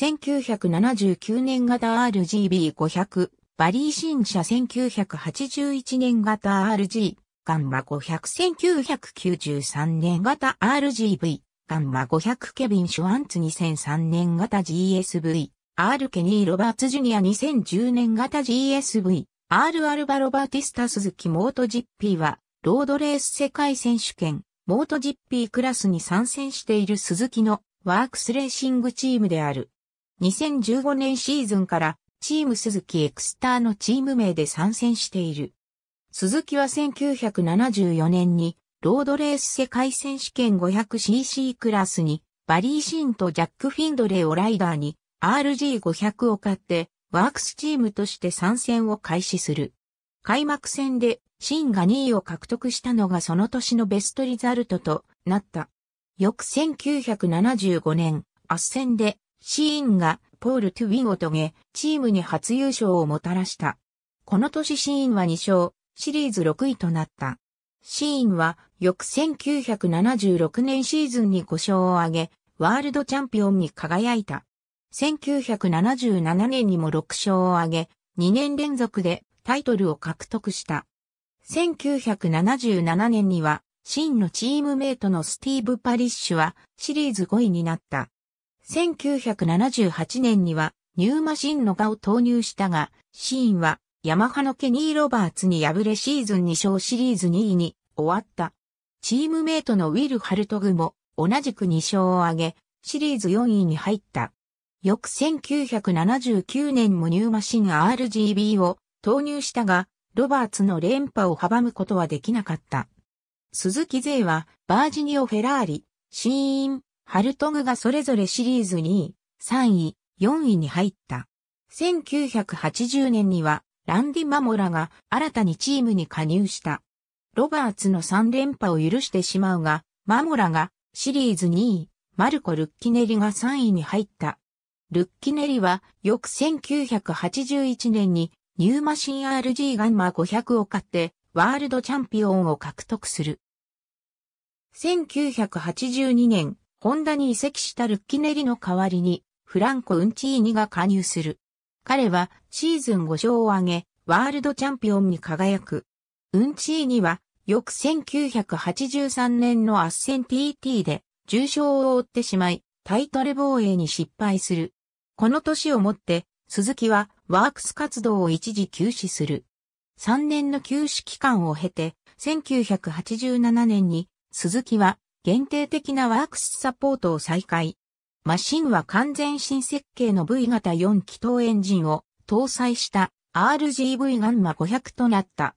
1979年型 RGB500、バリー新車1981年型 RG、ガンマ500 1993年型 RGV、ガンマ500ケビン・シュワンツ2003年型 GSV、R ケニー・ロバーツ・ジュニア2010年型 GSV、R アルバ・ロバーティスタ・スズキ・モート GP は、ロードレース世界選手権、モート GP クラスに参戦しているスズキのワークスレーシングチームである。2015年シーズンからチーム鈴木エクスターのチーム名で参戦している。鈴木は1974年にロードレース世界選手権 500cc クラスにバリー・シンとジャック・フィンドレーをライダーに RG500 を買ってワークスチームとして参戦を開始する。開幕戦でシンが2位を獲得したのがその年のベストリザルトとなった。翌1975年、圧戦でシーンがポール・トゥウィンを遂げ、チームに初優勝をもたらした。この年シーンは2勝、シリーズ6位となった。シーンは翌1976年シーズンに5勝を挙げ、ワールドチャンピオンに輝いた。1977年にも6勝を挙げ、2年連続でタイトルを獲得した。1977年には、シンのチームメイトのスティーブ・パリッシュはシリーズ5位になった。1978年にはニューマシンの画を投入したが、シーンはヤマハのケニー・ロバーツに敗れシーズン2勝シリーズ2位に終わった。チームメイトのウィル・ハルトグも同じく2勝を挙げ、シリーズ4位に入った。翌1979年もニューマシン RGB を投入したが、ロバーツの連覇を阻むことはできなかった。鈴木勢はバージニオ・フェラーリ、シーン、ハルトグがそれぞれシリーズ2位、3位、4位に入った。1980年には、ランディ・マモラが新たにチームに加入した。ロバーツの3連覇を許してしまうが、マモラがシリーズ2位、マルコ・ルッキネリが3位に入った。ルッキネリは翌1981年にニューマシン RG ガンマ500を買ってワールドチャンピオンを獲得する。1982年ホンダに移籍したルッキネリの代わりに、フランコ・ウンチーニが加入する。彼はシーズン5勝を挙げ、ワールドチャンピオンに輝く。ウンチーニは、翌1983年のアッセン TT で重傷を負ってしまい、タイトル防衛に失敗する。この年をもって、鈴木はワークス活動を一時休止する。3年の休止期間を経て、1987年に鈴木は限定的なワークスサポートを再開。マシンは完全新設計の V 型4気筒エンジンを搭載した RGV ガンマ500となった。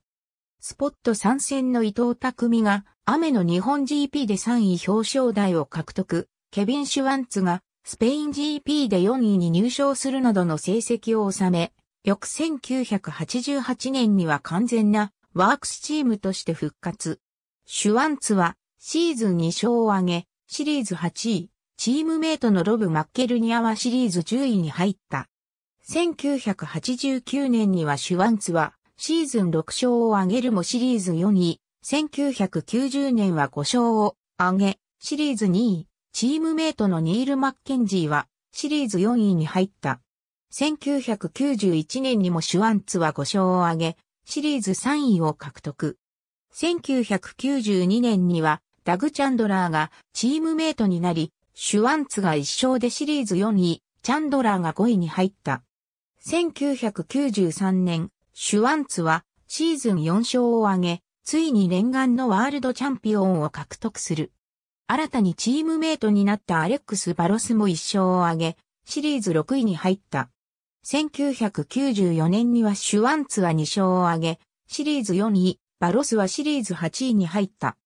スポット参戦の伊藤匠が雨の日本 GP で3位表彰台を獲得。ケビン・シュワンツがスペイン GP で4位に入賞するなどの成績を収め、翌1988年には完全なワークスチームとして復活。シュワンツはシーズン2勝を挙げ、シリーズ8位、チームメイトのロブ・マッケルニアはシリーズ10位に入った。1989年にはシュワンツはシーズン6勝を挙げるもシリーズ4位、1990年は5勝を挙げ、シリーズ2位、チームメイトのニール・マッケンジーはシリーズ4位に入った。1991年にもシュワンツは5勝を挙げ、シリーズ3位を獲得。1992年にはダグ・チャンドラーがチームメイトになり、シュワンツが1勝でシリーズ4位、チャンドラーが5位に入った。1993年、シュワンツはシーズン4勝を挙げ、ついに念願のワールドチャンピオンを獲得する。新たにチームメイトになったアレックス・バロスも1勝を挙げ、シリーズ6位に入った。1994年にはシュワンツは2勝を挙げ、シリーズ4位、バロスはシリーズ8位に入った。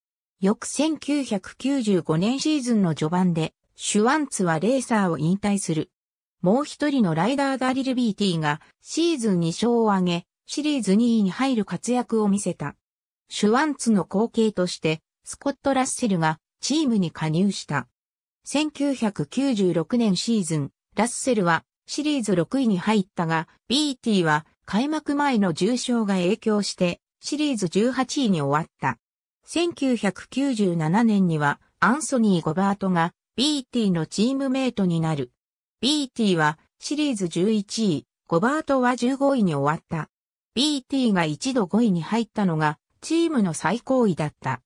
翌1995年シーズンの序盤で、シュワンツはレーサーを引退する。もう一人のライダーダリル・ビーティがシーズン2勝を挙げ、シリーズ2位に入る活躍を見せた。シュワンツの後継として、スコット・ラッセルがチームに加入した。1996年シーズン、ラッセルはシリーズ6位に入ったが、ビーティは開幕前の重傷が影響して、シリーズ18位に終わった。1997年にはアンソニー・ゴバートが BT のチームメイトになる。BT はシリーズ11位、ゴバートは15位に終わった。BT が一度5位に入ったのがチームの最高位だった。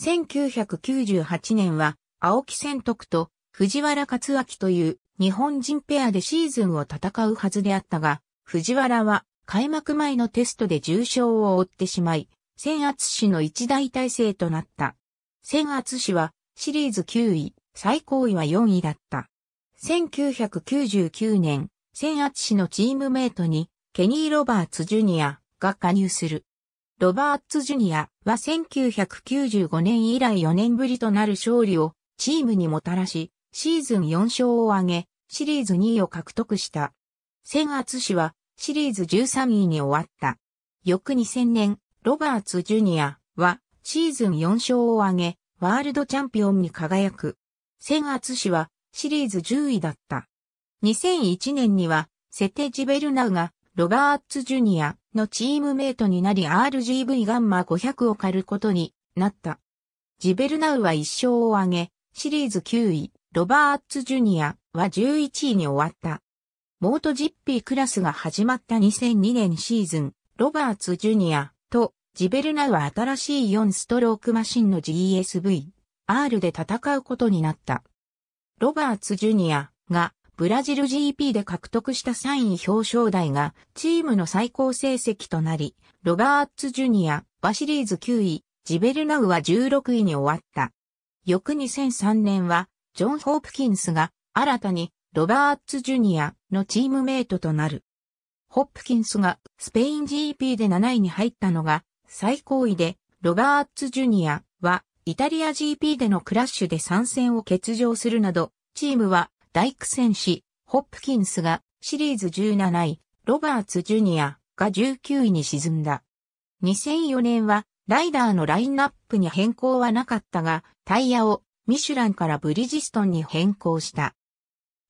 1998年は青木千徳と藤原克明という日本人ペアでシーズンを戦うはずであったが、藤原は開幕前のテストで重傷を負ってしまい、千圧氏の一大体制となった。千圧氏はシリーズ9位、最高位は4位だった。1999年、千圧氏のチームメイトにケニー・ロバーツ・ジュニアが加入する。ロバーツ・ジュニアは1995年以来4年ぶりとなる勝利をチームにもたらし、シーズン4勝を挙げ、シリーズ2位を獲得した。千圧氏はシリーズ13位に終わった。翌2000年、ロバーツ・ジュニアはシーズン4勝を挙げ、ワールドチャンピオンに輝く。セガツ氏はシリーズ10位だった。2001年にはセテジベルナウがロバーツ・ジュニアのチームメイトになり RGV ガンマ500を狩ることになった。ジベルナウは1勝を挙げ、シリーズ9位、ロバーツ・ジュニアは11位に終わった。モートジッピークラスが始まった2002年シーズン、ロバーツ・ジュニアと、ジベルナは新しい4ストロークマシンの GSV、R で戦うことになった。ロバーツ・ジュニアがブラジル GP で獲得した3位表彰台がチームの最高成績となり、ロバーツ・ジュニアはシリーズ9位、ジベルナウは16位に終わった。翌2003年は、ジョン・ホープキンスが新たにロバーツ・ジュニアのチームメイトとなる。ホップキンスがスペイン GP で7位に入ったのが最高位で、ロバーツ・ジュニアはイタリア GP でのクラッシュで参戦を欠場するなど、チームは大苦戦し、ホップキンスがシリーズ17位、ロバーツ・ジュニアが19位に沈んだ。2004年はライダーのラインナップに変更はなかったが、タイヤをミシュランからブリジストンに変更した。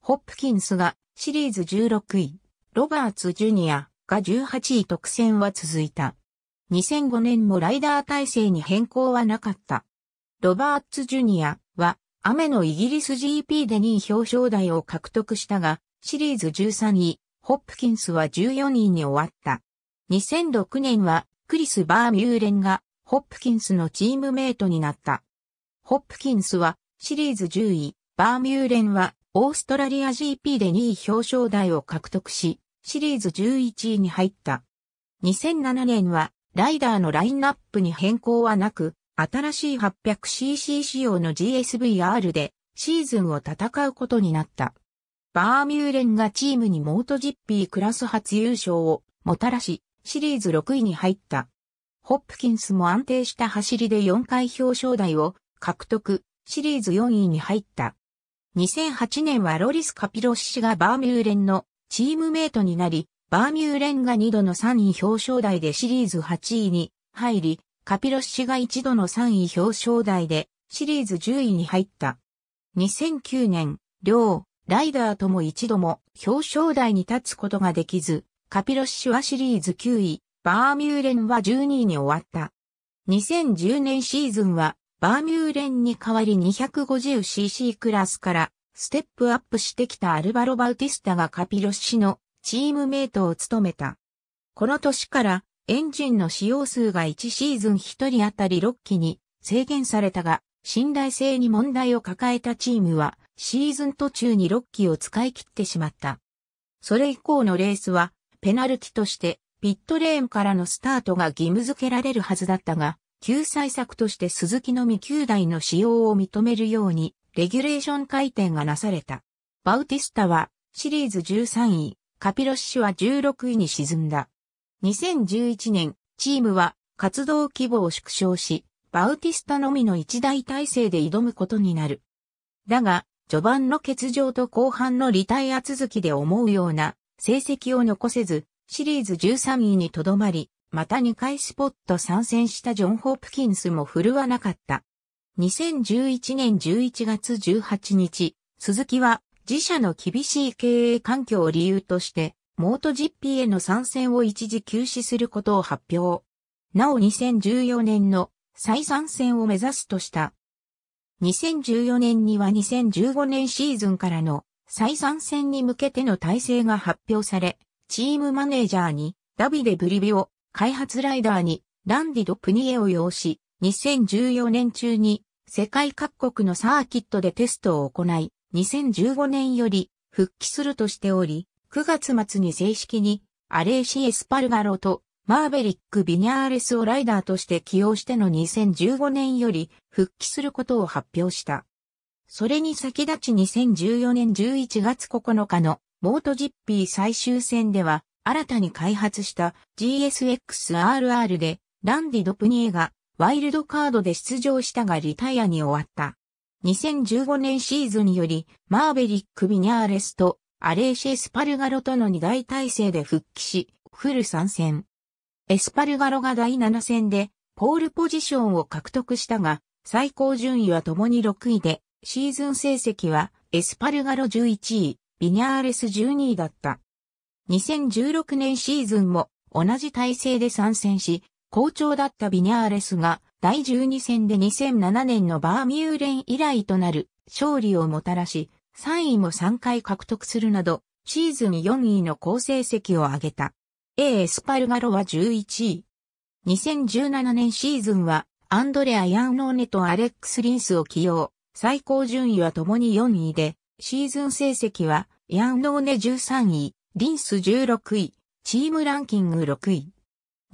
ホップキンスがシリーズ16位、ロバーツ・ジュニアが18位特選は続いた。2005年もライダー体制に変更はなかった。ロバーツ・ジュニアは雨のイギリス GP で2位表彰台を獲得したが、シリーズ13位、ホップキンスは14位に終わった。2006年はクリス・バーミューレンがホップキンスのチームメイトになった。ホップキンスはシリーズ10位、バーミューレンはオーストラリア GP で2位表彰台を獲得し、シリーズ11位に入った。2007年は、ライダーのラインナップに変更はなく、新しい 800cc 仕様の GSVR でシーズンを戦うことになった。バーミューレンがチームにモートジッピークラス初優勝をもたらし、シリーズ6位に入った。ホップキンスも安定した走りで4回表彰台を獲得、シリーズ4位に入った。2008年はロリス・カピロシ氏がバーミューレンのチームメイトになり、バーミューレンが2度の3位表彰台でシリーズ8位に入り、カピロッシが1度の3位表彰台でシリーズ10位に入った。2009年、両、ライダーとも一度も表彰台に立つことができず、カピロッシはシリーズ9位、バーミューレンは12位に終わった。2010年シーズンは、バーミューレンに代わり 250cc クラスからステップアップしてきたアルバロ・バウティスタがカピロス氏のチームメイトを務めた。この年からエンジンの使用数が1シーズン1人当たり6機に制限されたが、信頼性に問題を抱えたチームはシーズン途中に6機を使い切ってしまった。それ以降のレースはペナルティとしてピットレーンからのスタートが義務付けられるはずだったが、救済策として鈴木のみ9台の使用を認めるようにレギュレーション改定がなされた。バウティスタはシリーズ13位、カピロッシュは16位に沈んだ。2011年、チームは活動規模を縮小し、バウティスタのみの一大体制で挑むことになる。だが、序盤の欠場と後半のリタイア続きで思うような成績を残せず、シリーズ13位にとどまり、また2回スポット参戦したジョン・ホープキンスも振るわなかった。2011年11月18日、鈴木は自社の厳しい経営環境を理由として、モート GP への参戦を一時休止することを発表。なお2014年の再参戦を目指すとした。2014年には2015年シーズンからの再参戦に向けての体制が発表され、チームマネージャーにダビデ・ブリビオ、開発ライダーにランディ・ド・プニエを要し、2014年中に世界各国のサーキットでテストを行い、2015年より復帰するとしており、9月末に正式にアレーシ・エスパルガロとマーベリック・ビニャーレスをライダーとして起用しての2015年より復帰することを発表した。それに先立ち2014年11月9日のモートジッピー最終戦では新たに開発した GSXRR でランディ・ドプニエがワイルドカードで出場したがリタイアに終わった。2015年シーズンより、マーベリック・ビニャーレスと、アレーシェ・スパルガロとの2大体制で復帰し、フル参戦。エスパルガロが第7戦で、ポールポジションを獲得したが、最高順位は共に6位で、シーズン成績は、エスパルガロ11位、ビニャーレス12位だった。2016年シーズンも、同じ体制で参戦し、好調だったビニャーレスが第12戦で2007年のバーミューレン以来となる勝利をもたらし、3位も3回獲得するなど、シーズン4位の好成績を挙げた。A エスパルガロは11位。2017年シーズンは、アンドレア・ヤンノーネとアレックス・リンスを起用。最高順位は共に4位で、シーズン成績は、ヤンノーネ13位、リンス16位、チームランキング6位。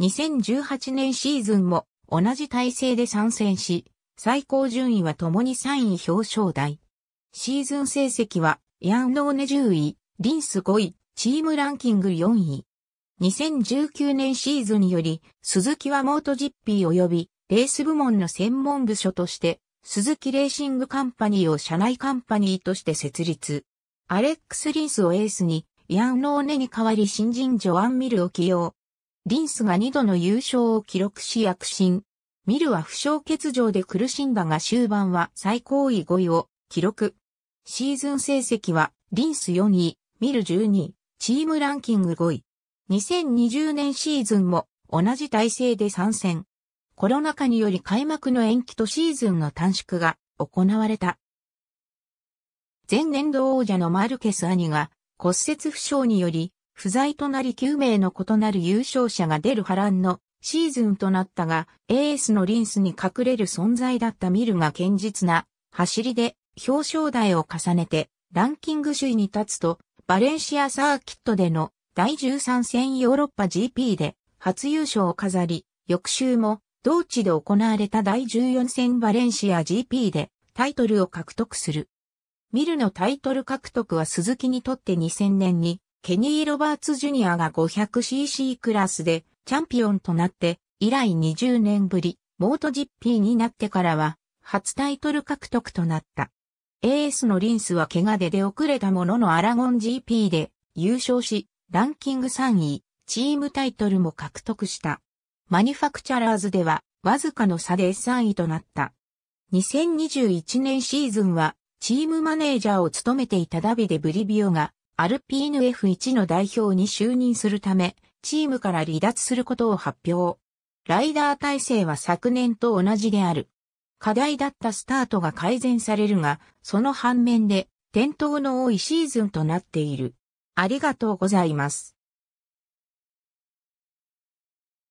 2018年シーズンも同じ体制で参戦し、最高順位は共に3位表彰台。シーズン成績は、ヤンノーネ10位、リンス5位、チームランキング4位。2019年シーズンより、鈴木はモートジッピー及び、レース部門の専門部署として、鈴木レーシングカンパニーを社内カンパニーとして設立。アレックス・リンスをエースに、ヤンノーネに代わり新人ジョアン・ミルを起用。リンスが2度の優勝を記録し躍進。ミルは負傷欠場で苦しんだが終盤は最高位5位を記録。シーズン成績はリンス4位、ミル12位、チームランキング5位。2020年シーズンも同じ体制で参戦。コロナ禍により開幕の延期とシーズンの短縮が行われた。前年度王者のマルケス兄が骨折負傷により不在となり9名の異なる優勝者が出る波乱のシーズンとなったが、エースのリンスに隠れる存在だったミルが堅実な走りで表彰台を重ねてランキング首位に立つと、バレンシアサーキットでの第13戦ヨーロッパ GP で初優勝を飾り、翌週も同地で行われた第14戦バレンシア GP でタイトルを獲得する。ミルのタイトル獲得は鈴木にとって2000年にケニー・ロバーツ・ジュニアが 500cc クラスでチャンピオンとなって、以来20年ぶり、モート GP になってからは、初タイトル獲得となった。AS のリンスは怪我で出遅れたもののアラゴン GP で優勝し、ランキング3位、チームタイトルも獲得した。マニファクチャラーズでは、わずかの差で3位となった。2021年シーズンは、チームマネージャーを務めていたダビデ・ブリビオが、アルピーヌ F1 の代表に就任するため、チームから離脱することを発表。ライダー体制は昨年と同じである。課題だったスタートが改善されるが、その反面で、転倒の多いシーズンとなっている。ありがとうございます。